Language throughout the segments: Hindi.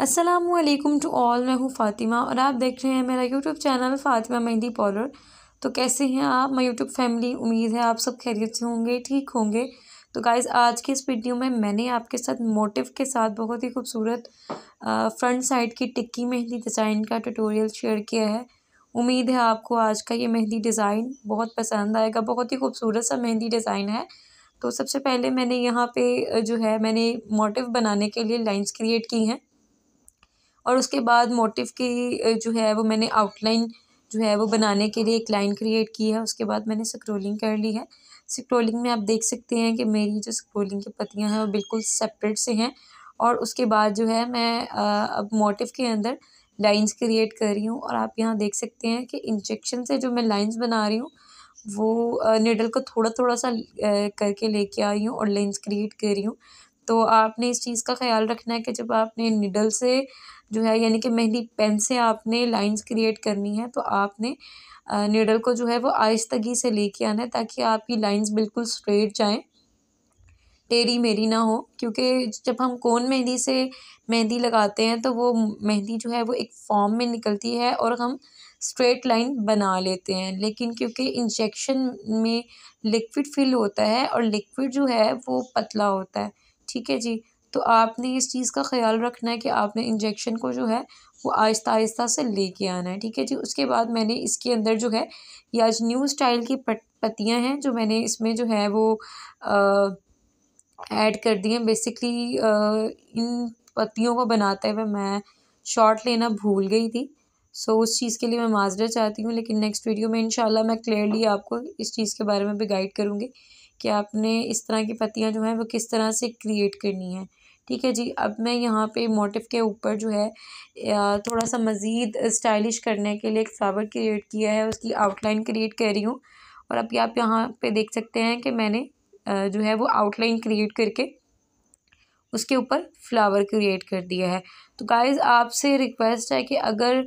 असलम टू ऑल मैं हूँ फ़ातिमा और आप देख रहे हैं मेरा YouTube channel Fatima Mehndi parlour तो कैसे हैं आप मैं यूट्यूब फैमिली उम्मीद है आप सब खैरियत से होंगे ठीक होंगे तो गाइज़ आज की इस वीडियो में मैंने आपके साथ मोटिव के साथ बहुत ही खूबसूरत फ्रंट साइड की टिक्की मेहंदी डिज़ाइन का ट्यूटोरियल शेयर किया है उम्मीद है आपको आज का ये मेहंदी डिज़ाइन बहुत पसंद आएगा बहुत ही खूबसूरत सा मेहंदी डिज़ाइन है तो सबसे पहले मैंने यहाँ पे जो है मैंने मोटिव बनाने के लिए लाइंस क्रिएट की हैं और उसके बाद मोटिव की जो है वो मैंने आउटलाइन जो है वो बनाने के लिए एक लाइन क्रिएट की है उसके बाद मैंने स्क्रोलिंग कर ली है स्क्रोलिंग में आप देख सकते हैं कि मेरी जो स्क्रोलिंग की पत्तियाँ हैं वो बिल्कुल सेपरेट से हैं और उसके बाद जो है मैं अब मोटिव के अंदर लाइंस क्रिएट कर रही हूँ और आप यहाँ देख सकते हैं कि इंजेक्शन से जो मैं लाइंस बना रही हूँ वो निडल को थोड़ा थोड़ा सा करके लेके आई हूँ और लाइंस क्रिएट कर रही हूँ तो आपने इस चीज़ का ख्याल रखना है कि जब आपने निडल से जो है यानी कि मेहंदी पेन से आपने लाइंस क्रिएट करनी है तो आपने नीडल को जो है वो आहिस्तगी से लेके आना है ताकि आपकी लाइंस बिल्कुल स्ट्रेट जाएं टेरी मेरी ना हो क्योंकि जब हम कोन मेहंदी से मेहंदी लगाते हैं तो वो मेहंदी जो है वो एक फॉर्म में निकलती है और हम स्ट्रेट लाइन बना लेते हैं लेकिन क्योंकि इंजेक्शन में लिक्विड फिल होता है और लिक्विड जो है वो पतला होता है ठीक है जी तो आपने इस चीज़ का ख्याल रखना है कि आपने इंजेक्शन को जो है वो आहिस्ता आहिस्ता से लेके आना है ठीक है जी उसके बाद मैंने इसके अंदर जो है ये आज न्यू स्टाइल की पट पत्तियाँ हैं जो मैंने इसमें जो है वो ऐड कर दी हैं बेसिकली आ, इन पत्तियों को बनाते हुए मैं शॉर्ट लेना भूल गई थी सो so, उस चीज़ के लिए मैं माजरा चाहती हूँ लेकिन नेक्स्ट वीडियो में इनशाला मैं क्लियरली आपको इस चीज़ के बारे में भी गाइड करूँगी कि आपने इस तरह की पत्तियाँ जो हैं वो किस तरह से क्रिएट करनी है ठीक है जी अब मैं यहाँ पे मोटिव के ऊपर जो है थोड़ा सा मज़ीद स्टाइलिश करने के लिए एक फ्लावर क्रिएट किया है उसकी आउटलाइन क्रिएट कर रही हूँ और अभी आप यहाँ पे देख सकते हैं कि मैंने जो है वो आउटलाइन क्रिएट करके उसके ऊपर फ्लावर क्रिएट कर दिया है तो गाइज़ आपसे रिक्वेस्ट है कि अगर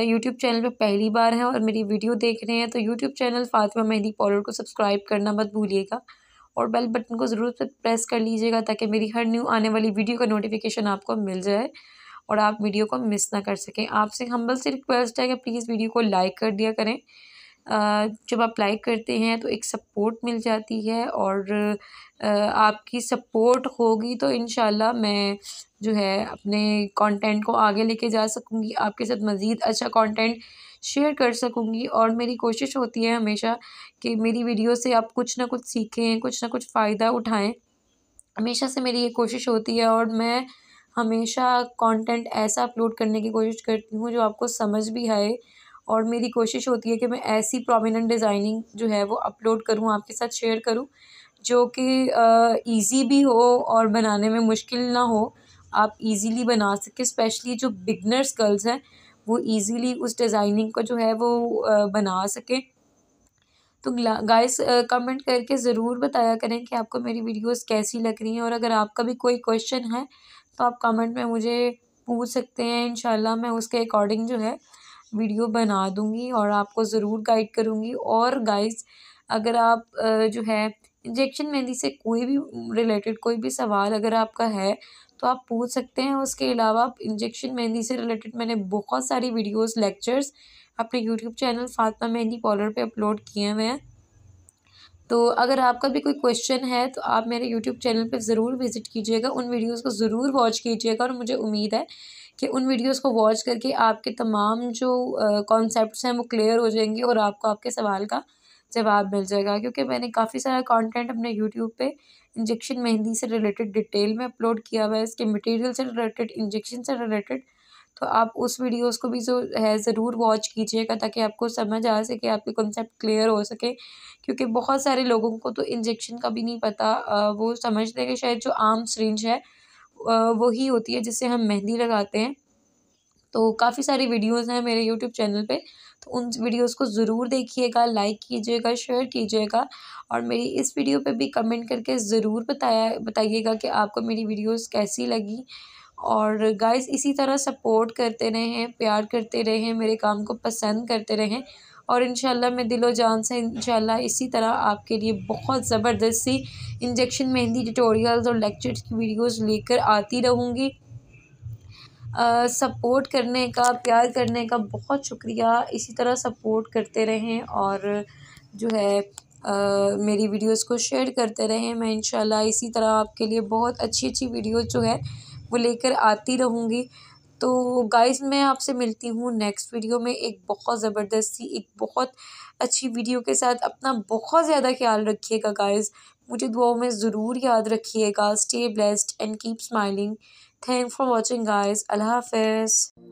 यूट्यूब चैनल पर पहली बार हैं और मेरी वीडियो देख रहे हैं तो YouTube channel Fatima Mehndi parlour को सब्सक्राइब करना मत भूलिएगा और बेल बटन को ज़रूर से प्रेस कर लीजिएगा ताकि मेरी हर न्यू आने वाली वीडियो का नोटिफिकेशन आपको मिल जाए और आप वीडियो को मिस ना कर सकें आपसे हम्बल से रिक्वेस्ट है कि प्लीज़ वीडियो को लाइक कर दिया करें जब अप्लाई करते हैं तो एक सपोर्ट मिल जाती है और आपकी सपोर्ट होगी तो इन मैं जो है अपने कंटेंट को आगे लेके जा सकूँगी आपके साथ मज़ीद अच्छा कंटेंट शेयर कर सकूँगी और मेरी कोशिश होती है हमेशा कि मेरी वीडियो से आप कुछ ना कुछ सीखें कुछ ना कुछ फ़ायदा उठाएं हमेशा से मेरी ये कोशिश होती है और मैं हमेशा कंटेंट ऐसा अपलोड करने की कोशिश करती हूँ जो आपको समझ भी आए और मेरी कोशिश होती है कि मैं ऐसी प्रोमिनेंट डिज़ाइनिंग जो है वो अपलोड करूँ आपके साथ शेयर करूँ जो कि ईज़ी भी हो और बनाने में मुश्किल ना हो आप इजीली बना सके स्पेशली जो बिगनर्स गर्ल्स हैं वो इजीली उस डिज़ाइनिंग को जो है वो बना सकें तो गाइस कमेंट करके ज़रूर बताया करें कि आपको मेरी वीडियोस कैसी लग रही हैं और अगर आपका भी कोई क्वेश्चन है तो आप कमेंट में मुझे पूछ सकते हैं इन मैं उसके अकॉर्डिंग जो है वीडियो बना दूँगी और आपको ज़रूर गाइड करूँगी और गाइस अगर आप जो है इंजेक्शन मेहंदी से कोई भी रिलेटेड कोई भी सवाल अगर आपका है तो आप पूछ सकते हैं उसके अलावा आप इंजेक्शन मेहंदी से रिलेटेड मैंने बहुत सारी वीडियोस लेक्चर्स अपने YouTube channel Fatima Mehndi parlour पे अपलोड किए हुए हैं तो अगर आपका भी कोई क्वेश्चन है तो आप मेरे यूट्यूब चैनल पर ज़रूर विज़िट कीजिएगा उन वीडियोज़ को ज़रूर वॉच कीजिएगा और मुझे उम्मीद है कि उन वीडियोस को वॉच करके आपके तमाम जो कॉन्सेप्ट हैं वो क्लियर हो जाएंगे और आपको आपके सवाल का जवाब मिल जाएगा क्योंकि मैंने काफ़ी सारा कंटेंट अपने यूट्यूब पे इंजेक्शन मेहंदी से रिलेटेड डिटेल में अपलोड किया हुआ है इसके मटेरियल से रिलेटेड इंजेक्शन से रिलेटेड तो आप उस वीडियोस को भी जो है ज़रूर वॉच कीजिएगा ताकि आपको समझ आ सके आपके कॉन्सेप्ट क्लियर हो सके क्योंकि बहुत सारे लोगों को तो इंजेक्शन का भी नहीं पता वो समझते हैं कि शायद जो आम सरिंज है वही होती है जिससे हम मेहंदी लगाते हैं तो काफ़ी सारी वीडियोस हैं मेरे यूट्यूब चैनल पे तो उन वीडियोस को ज़रूर देखिएगा लाइक कीजिएगा शेयर कीजिएगा और मेरी इस वीडियो पे भी कमेंट करके ज़रूर बताया बताइएगा कि आपको मेरी वीडियोस कैसी लगी और गाइस इसी तरह सपोर्ट करते रहें प्यार करते रहें मेरे काम को पसंद करते रहें और इन मैं दिलो जान से इन इसी तरह आपके लिए बहुत ज़बरदस्ती इंजेक्शन मेहंदी ट्यूटोरियल्स और लेक्चर्स की वीडियोस लेकर आती रहूँगी सपोर्ट करने का प्यार करने का बहुत शुक्रिया इसी तरह सपोर्ट करते रहें और जो है आ, मेरी वीडियोस को शेयर करते रहें मैं इन इसी तरह आपके लिए बहुत अच्छी अच्छी वीडियो जो है वो लेकर आती रहूँगी तो गाइस मैं आपसे मिलती हूँ नेक्स्ट वीडियो में एक बहुत ज़बरदस्त सी एक बहुत अच्छी वीडियो के साथ अपना बहुत ज़्यादा ख्याल रखिएगा गाइस मुझे दुआओं में ज़रूर याद रखिएगा stay blessed and keep smiling thank for watching guys Allah हाफिज़